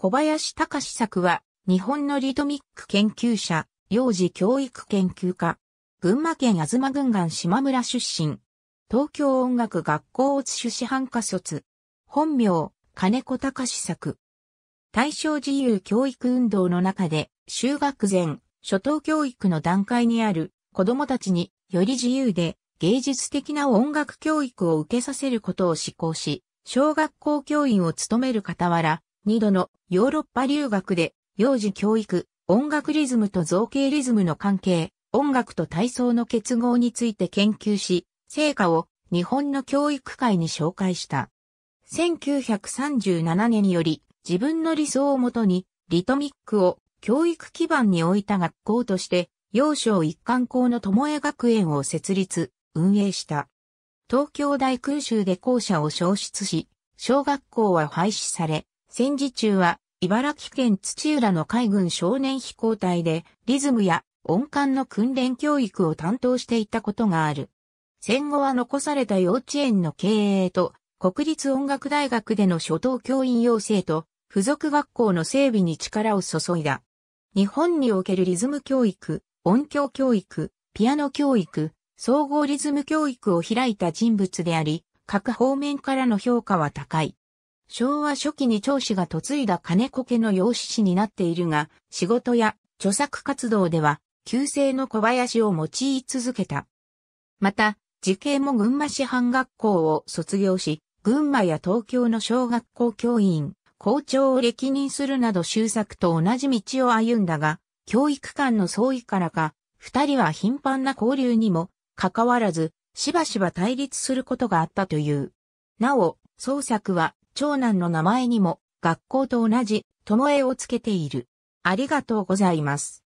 小林隆作は、日本のリトミック研究者、幼児教育研究家。群馬県東郡岩島村出身。東京音楽学校を出師範科卒。本名、金子隆作。大正自由教育運動の中で、修学前、初等教育の段階にある子供たちにより自由で芸術的な音楽教育を受けさせることを志向し、小学校教員を務める傍ら、2度のヨーロッパ留学で、幼児教育、音楽リズムと造形リズムの関係、音楽と体操の結合について研究し、成果を日本の教育界に紹介した。1937年により自分の理想をもとにリトミックを教育基盤に置いた学校として幼少一貫校の巴学園を設立、運営した。東京大空襲で校舎を消失し、小学校は廃止され、戦時中は、茨城県土浦の海軍少年飛行隊で、リズムや音感の訓練教育を担当していたことがある。戦後は残された幼稚園の経営と、国立音楽大学での初等教員養成と、付属学校の整備に力を注いだ。日本におけるリズム教育、音響教育、ピアノ教育、総合リズム教育を開いた人物であり、各方面からの評価は高い。昭和初期に長子が嫁いだ金子家の養子師になっているが、仕事や著作活動では、旧姓の小林を用い続けた。また、時系も群馬市藩学校を卒業し、群馬や東京の小学校教員、校長を歴任するなど修作と同じ道を歩んだが、教育官の相違からか、二人は頻繁な交流にも、かかわらず、しばしば対立することがあったという。なお、創作は、長男の名前にも学校と同じ、ともえをつけている。ありがとうございます。